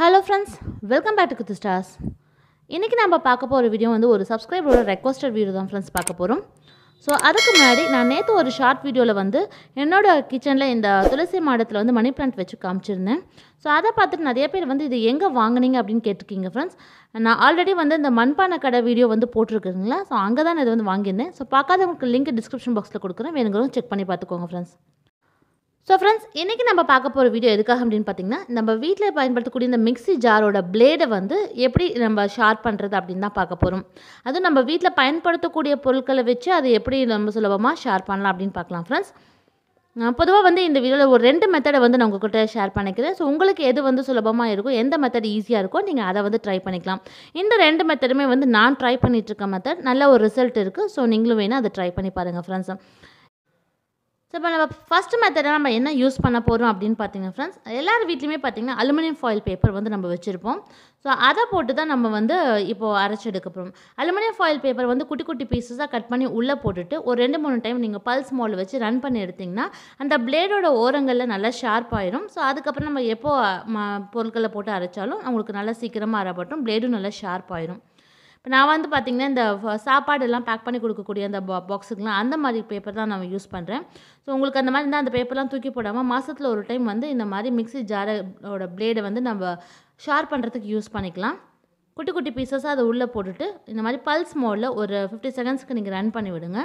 hello friends welcome back to குத்து stars இன்றைக்கி நம்ம பார்க்க போகிற வீடியோ வந்து ஒரு சப்ஸ்கிரைபரோட ரெக்வஸ்டட் வீடியோ தான் ஃப்ரெண்ட்ஸ் பார்க்க போகிறோம் ஸோ அதுக்கு முன்னாடி நான் நேற்று ஒரு ஷார்ட் வீடியோவில் வந்து என்னோடய கிச்சனில் இந்த துளசி மாடத்தில் வந்து மணி பிளான்ட் வச்சு காமிச்சிருந்தேன் ஸோ அதை பார்த்துட்டு நிறைய பேர் வந்து இது எங்கே வாங்கினீங்க அப்படின்னு கேட்டிருக்கீங்க ஃப்ரெண்ட்ஸ் நான் ஆல்ரெடி வந்து இந்த மண்பானை கடை வீடியோ வந்து போட்டிருக்குங்களா ஸோ அங்கே தான் நான் இது வந்து வாங்கியிருந்தேன் ஸோ பார்க்காதவங்களுக்கு லிங்க் டிஸ்கிரிப்ஷன் பாக்ஸில் கொடுக்குறேன் வேணுங்கிறவங்க செக் பண்ணி பார்த்துக்கோங்க ஃப்ரெண்ட்ஸ் ஸோ ஃப்ரெண்ட்ஸ் இன்றைக்கி நம்ம பார்க்க போகிற வீடியோ எதுக்காக அப்படின்னு பார்த்தீங்கன்னா நம்ம வீட்டில் பயன்படுத்தக்கூடிய இந்த மிக்ஸி ஜாரோட பிளேடை வந்து எப்படி நம்ம ஷார்ப் பண்ணுறது அப்படின்னு தான் பார்க்க போகிறோம் அதுவும் நம்ம வீட்டில் பயன்படுத்தக்கூடிய பொருட்களை வச்சு அதை எப்படி நம்ம சுலபமாக ஷார்ப் பண்ணலாம் அப்படின்னு பார்க்கலாம் ஃப்ரெண்ட்ஸ் பொதுவாக வந்து இந்த வீடியோவில் ஒரு ரெண்டு மெத்தடை வந்து நான் உங்கள்கிட்ட ஷேர் பண்ணிக்கிறேன் ஸோ உங்களுக்கு எது வந்து சுலபமாக இருக்கும் எந்த மெத்தட் ஈஸியாக இருக்கோ நீங்கள் அதை வந்து ட்ரை பண்ணிக்கலாம் இந்த ரெண்டு மெத்தடுமே வந்து நான் ட்ரை பண்ணிகிட்ருக்க மெத்தட் நல்ல ஒரு ரிசல்ட் இருக்குது ஸோ நீங்களும் வேணால் அதை ட்ரை பண்ணி பாருங்கள் ஃப்ரெண்ட்ஸ் ஸோ இப்போ நம்ம ஃபஸ்ட் மெத்தடை நம்ம என்ன யூஸ் பண்ண போகிறோம் அப்படின்னு பார்த்தீங்கன்னா ஃப்ரெண்ட்ஸ் எல்லார் வீட்லேயுமே பார்த்தீங்கன்னா அலுமினியம் ஃபாயில் பேப்பர் வந்து நம்ம வச்சுருப்போம் ஸோ அதை போட்டு தான் நம்ம வந்து இப்போது அரைச்செடுக்க போகிறோம் அலுமினியம் ஃபாயில் பேப்பர் வந்து குட்டி குட்டி பீசஸாக கட் பண்ணி உள்ளே போட்டுட்டு ஒரு ரெண்டு மூணு டைம் நீங்கள் பல்ஸ் மோல் வச்சு ரன் பண்ணி எடுத்திங்கன்னா அந்த பிளேடோட ஓரங்களில் நல்லா ஷார்ப் ஆயிடும் ஸோ அதுக்கப்புறம் நம்ம எப்போது பொருட்களை போட்டு அரைச்சாலும் அவங்களுக்கு நல்லா சீக்கிரமாக அரைப்பட்டும் பிளேடும் நல்லா ஷார்ப் ஆயிடும் இப்போ நான் வந்து பார்த்திங்கன்னா இந்த சாப்பாடெல்லாம் பேக் பண்ணி கொடுக்கக்கூடிய அந்த பாக்ஸுக்குலாம் பாக்ஸுக்கெலாம் அந்த மாதிரி பேப்பர் தான் நான் யூஸ் பண்ணுறேன் ஸோ உங்களுக்கு அந்த மாதிரி இருந்தால் அந்த பேப்பர்லாம் தூக்கி போடாமல் மாதத்தில் ஒரு டைம் வந்து இந்த மாதிரி மிக்சி ஜாரோட பிளேடை வந்து நம்ம ஷார்ப் பண்ணுறதுக்கு யூஸ் பண்ணிக்கலாம் குட்டி குட்டி பீசஸாக அதை உள்ளே போட்டுட்டு இந்த மாதிரி பல்ஸ் மோடில் ஒரு ஃபிஃப்டி செகண்ட்ஸ்க்கு நீங்கள் ரன் பண்ணி விடுங்க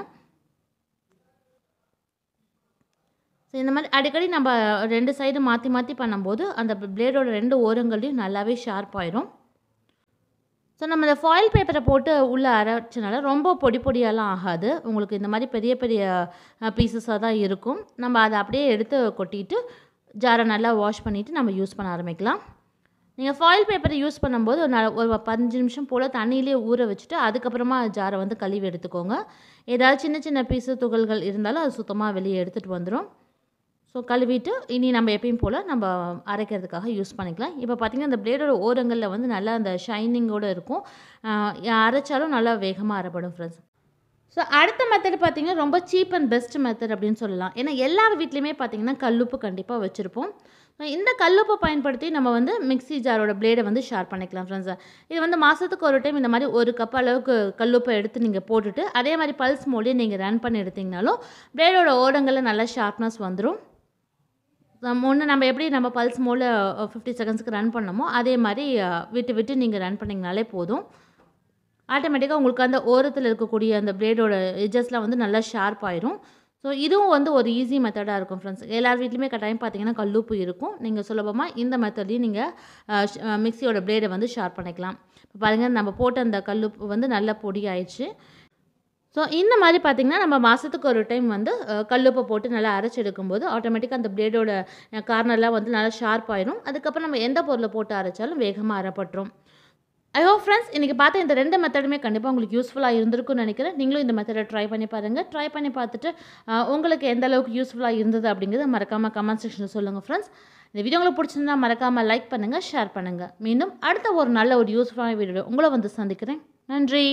ஸோ இந்த மாதிரி அடிக்கடி நம்ம ரெண்டு சைடு மாற்றி மாற்றி பண்ணும்போது அந்த பிளேடோட ரெண்டு ஓரங்களையும் நல்லாவே ஷார்ப் ஆயிரும் ஸோ நம்ம இந்த ஃபாயில் பேப்பரை போட்டு உள்ளே அரைச்சனால ரொம்ப பொடி பொடியெல்லாம் ஆகாது உங்களுக்கு இந்த மாதிரி பெரிய பெரிய பீசஸாக தான் இருக்கும் நம்ம அதை அப்படியே எடுத்து கொட்டிட்டு ஜாரை நல்லா வாஷ் பண்ணிவிட்டு நம்ம யூஸ் பண்ண ஆரம்பிக்கலாம் நீங்கள் ஃபாயில் பேப்பரை யூஸ் பண்ணும்போது ஒரு பதினஞ்சு நிமிஷம் போல் தண்ணியிலே ஊற வச்சுட்டு அதுக்கப்புறமா ஜாரை வந்து கழுவி எடுத்துக்கோங்க ஏதாவது சின்ன சின்ன பீஸு துகள்கள் இருந்தாலும் அது சுத்தமாக வெளியே எடுத்துகிட்டு வந்துடும் ஸோ கழுவிட்டு இனி நம்ம எப்பயும் போல் நம்ம அரைக்கிறதுக்காக யூஸ் பண்ணிக்கலாம் இப்போ பார்த்திங்கன்னா அந்த பிளேடோட ஓரங்களில் வந்து நல்லா அந்த ஷைனிங்கோடு இருக்கும் அரைச்சாலும் நல்லா வேகமாக அரைப்படும் ஃப்ரெண்ட்ஸ் ஸோ அடுத்த மெத்தட் பார்த்திங்கன்னா ரொம்ப சீப் அண்ட் பெஸ்ட் மெத்தட் அப்படின்னு சொல்லலாம் ஏன்னா எல்லார் வீட்லேயுமே பார்த்திங்கன்னா கல்லுப்பு கண்டிப்பாக வச்சுருப்போம் இந்த கல்லுப்பை பயன்படுத்தி நம்ம வந்து மிக்சி ஜாரோட பிளேடை வந்து ஷார்ப் பண்ணிக்கலாம் ஃப்ரெண்ட்ஸ் இது வந்து மாதத்துக்கு ஒரு டைம் இந்த மாதிரி ஒரு கப் அளவுக்கு கல்லுப்பை எடுத்து நீங்கள் போட்டுட்டு அதே மாதிரி பல்ஸ் மூலியம் நீங்கள் ரன் பண்ணி எடுத்திங்கனாலும் பிளேடோட ஓரங்களில் நல்லா ஷார்ப்னஸ் வந்துடும் ஒன்று நம்ம எப்படி நம்ம பல்ஸ் மோடில் ஃபிஃப்டி செகண்ட்ஸ்க்கு ரன் பண்ணமோ அதே மாதிரி விட்டு விட்டு நீங்கள் ரன் பண்ணிங்கனாலே போதும் ஆட்டோமேட்டிக்காக உங்களுக்கு அந்த ஓரத்தில் இருக்கக்கூடிய அந்த பிளேடோட எஜஸ்லாம் வந்து நல்லா ஷார்ப் ஆயிரும் ஸோ இதுவும் வந்து ஒரு ஈஸி மெத்தடாக இருக்கும் ஃப்ரெண்ட்ஸ் எல்லார் வீட்லையுமே கட்டாயம் பார்த்தீங்கன்னா கல்லுப்பு இருக்கும் நீங்கள் சுலபமாக இந்த மெத்தட்லேயும் நீங்கள் மிக்சியோட பிளேடை வந்து ஷார்ப் பண்ணிக்கலாம் இப்போ பாருங்கள் நம்ம போட்ட அந்த கல்லுப்பு வந்து நல்லா பொடி ஆயிடுச்சு ஸோ இந்த மாதிரி பார்த்திங்கன்னா நம்ம மாதத்துக்கு ஒரு டைம் வந்து கல்லுப்பை போட்டு நல்லா அரைச்சி எடுக்கும்போது ஆட்டோமேட்டிக்காக அந்த பிளேடோட கார்னர்லாம் வந்து நல்லா ஷார்ப் ஆயிடும் அதுக்கப்புறம் நம்ம எந்த பொருளை போட்டு அரைச்சாலும் வேகமாக அரைப்பட்டுரும் ஐ ஹோப் ஃப்ரெண்ட்ஸ் இன்றைக்கி பார்த்த இந்த ரெண்டு மெத்தடுமே கண்டிப்பாக உங்களுக்கு யூஸ்ஃபுல்லாக இருந்திருக்குன்னு நினைக்கிறேன் நீங்களும் இந்த மெத்தடை ட்ரை பண்ணி பாருங்கள் ட்ரை பண்ணி பார்த்துட்டு உங்களுக்கு எந்த அளவுக்கு யூஸ்ஃபுல்லாக இருந்தது அப்படிங்கிறத மறக்காமல் கமெண்ட் செக்ஷனில் சொல்லுங்கள் ஃப்ரெண்ட்ஸ் இந்த வீடியோ உங்களுக்கு பிடிச்சிருந்தா மறக்காமல் லைக் பண்ணுங்கள் ஷேர் பண்ணுங்கள் மீண்டும் அடுத்த ஒரு நல்ல ஒரு யூஸ்ஃபுல்லான வீடியோ உங்களை வந்து சந்திக்கிறேன் நன்றி